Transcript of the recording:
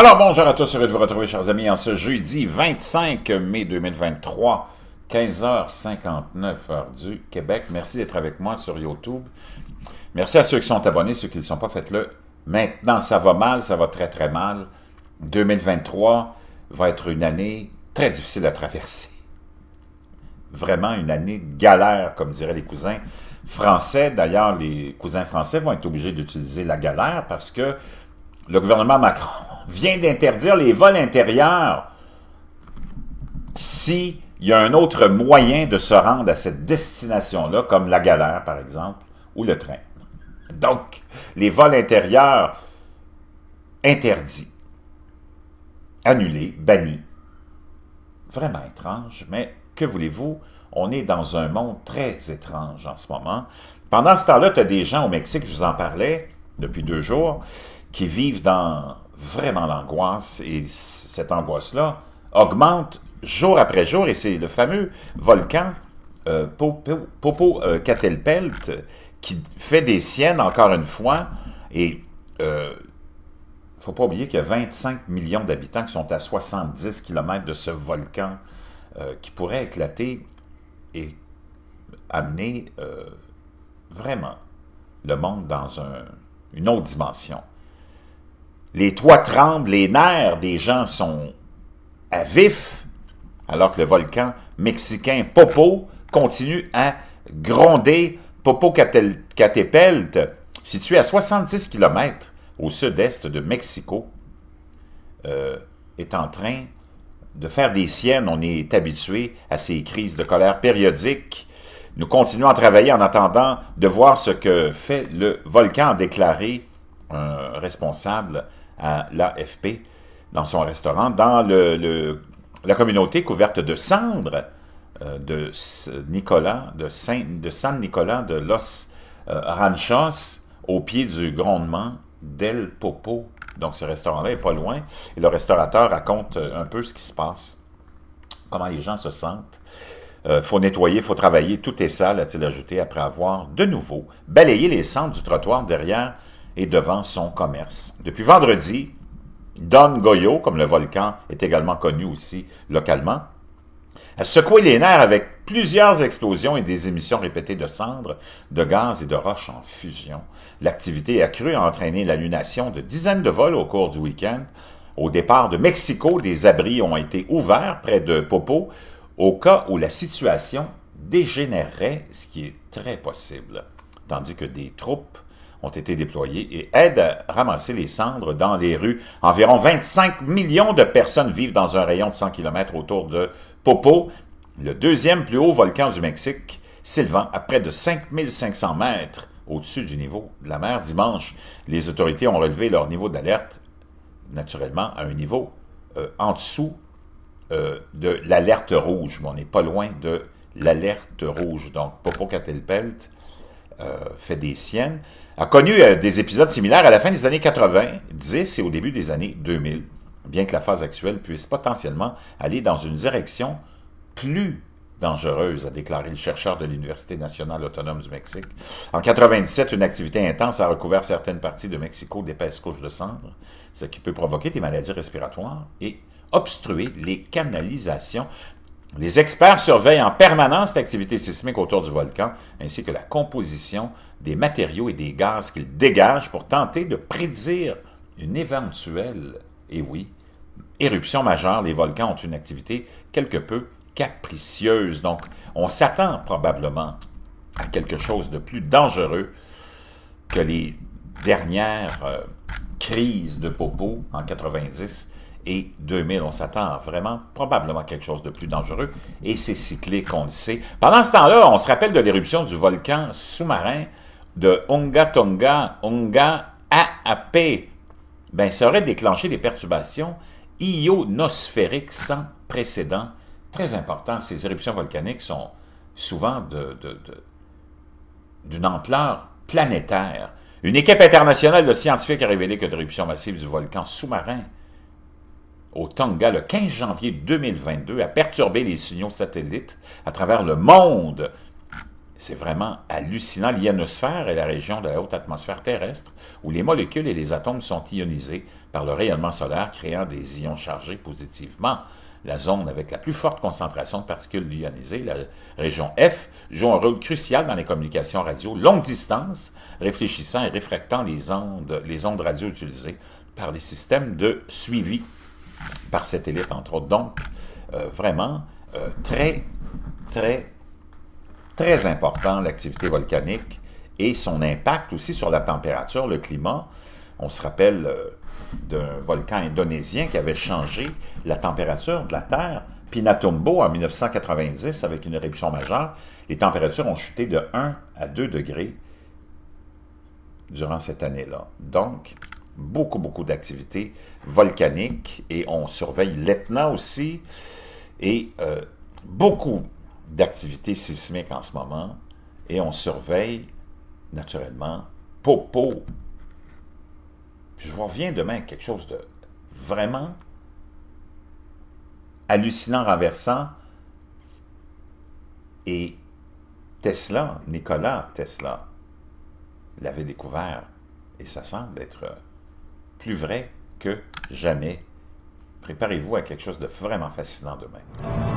Alors bonjour à tous, heureux de vous retrouver chers amis en ce jeudi 25 mai 2023, 15h59 heure du Québec. Merci d'être avec moi sur YouTube. Merci à ceux qui sont abonnés, ceux qui ne sont pas, faites-le. Maintenant, ça va mal, ça va très très mal. 2023 va être une année très difficile à traverser. Vraiment une année de galère, comme diraient les cousins français. D'ailleurs, les cousins français vont être obligés d'utiliser la galère parce que le gouvernement Macron vient d'interdire les vols intérieurs. Si il y a un autre moyen de se rendre à cette destination-là, comme la galère, par exemple, ou le train. Donc, les vols intérieurs interdits, annulés, bannis. Vraiment étrange, mais que voulez-vous? On est dans un monde très étrange en ce moment. Pendant ce temps-là, tu as des gens au Mexique, je vous en parlais depuis deux jours, qui vivent dans vraiment l'angoisse et cette angoisse-là augmente jour après jour et c'est le fameux volcan euh, Popo euh, Catelpelt qui fait des siennes encore une fois et il euh, ne faut pas oublier qu'il y a 25 millions d'habitants qui sont à 70 km de ce volcan qui pourrait éclater et amener vraiment le monde dans une autre dimension les toits tremblent, les nerfs des gens sont à vif, alors que le volcan mexicain Popo continue à gronder Popo Catepelt, situé à 70 km au sud-est de Mexico, euh, est en train de faire des siennes. On est habitué à ces crises de colère périodiques. Nous continuons à travailler en attendant de voir ce que fait le volcan, déclaré un responsable à l'AFP dans son restaurant, dans le, la communauté couverte de cendres euh, de Nicolas, de, Saint, de San Nicolas de Los euh, Ranchos, au pied du grondement d'El Popo. Donc ce restaurant-là est pas loin. Et le restaurateur raconte euh, un peu ce qui se passe, comment les gens se sentent. faut nettoyer, faut travailler, tout est sale, a-t-il ajouté, après avoir de nouveau balayé les cendres du trottoir derrière et devant son commerce. Depuis vendredi, Don Goyo, comme le volcan est également connu aussi localement, a secoué les nerfs avec plusieurs explosions et des émissions répétées de cendres, de gaz et de roches en fusion. L'activité accrue a entraîné l'annulation de dizaines de vols au cours du week-end. Au départ de Mexico, des abris ont été ouverts près de Popo au cas où la situation dégénérerait, ce qui est très possible, tandis que des troupes ont été déployés et aident à ramasser les cendres dans les rues. Environ 25 millions de personnes vivent dans un rayon de 100 km autour de Popo, le deuxième plus haut volcan du Mexique, s'élevant à près de 5500 mètres au-dessus du niveau de la mer. Dimanche, les autorités ont relevé leur niveau d'alerte, naturellement, à un niveau euh, en dessous euh, de l'alerte rouge, mais on n'est pas loin de l'alerte rouge. Donc, Popo-Catelpelt... Euh, fait des siennes, a connu euh, des épisodes similaires à la fin des années 90 et au début des années 2000, bien que la phase actuelle puisse potentiellement aller dans une direction plus dangereuse, a déclaré le chercheur de l'Université nationale autonome du Mexique. En 97, une activité intense a recouvert certaines parties de Mexico d'épaisses couches de cendres, ce qui peut provoquer des maladies respiratoires et obstruer les canalisations les experts surveillent en permanence l'activité sismique autour du volcan, ainsi que la composition des matériaux et des gaz qu'ils dégagent pour tenter de prédire une éventuelle, et oui, éruption majeure. Les volcans ont une activité quelque peu capricieuse, donc on s'attend probablement à quelque chose de plus dangereux que les dernières euh, crises de Popo en 90 et 2000. On s'attend vraiment probablement quelque chose de plus dangereux et c'est cyclique, on le sait. Pendant ce temps-là, on se rappelle de l'éruption du volcan sous-marin de Hunga Tonga, Unga Aapé. Ben, ça aurait déclenché des perturbations ionosphériques sans précédent. Très important, ces éruptions volcaniques sont souvent d'une de, ampleur planétaire. Une équipe internationale de scientifiques a révélé que l'éruption massive du volcan sous-marin au Tonga le 15 janvier 2022 a perturbé les signaux satellites à travers le monde. C'est vraiment hallucinant. L'ionosphère est la région de la haute atmosphère terrestre où les molécules et les atomes sont ionisés par le rayonnement solaire créant des ions chargés positivement. La zone avec la plus forte concentration de particules ionisées, la région F, joue un rôle crucial dans les communications radio longue distance, réfléchissant et réfractant les ondes, les ondes radio utilisées par les systèmes de suivi par cette élite, entre autres. Donc, euh, vraiment, euh, très, très, très important l'activité volcanique et son impact aussi sur la température, le climat. On se rappelle euh, d'un volcan indonésien qui avait changé la température de la Terre. Pinatumbo, en 1990, avec une éruption majeure, les températures ont chuté de 1 à 2 degrés durant cette année-là. Donc, beaucoup, beaucoup d'activités volcaniques et on surveille l'Etna aussi et euh, beaucoup d'activités sismiques en ce moment et on surveille naturellement Popo. je reviens demain quelque chose de vraiment hallucinant, renversant. Et Tesla, Nicolas Tesla, l'avait découvert et ça semble être euh, plus vrai que jamais. Préparez-vous à quelque chose de vraiment fascinant demain.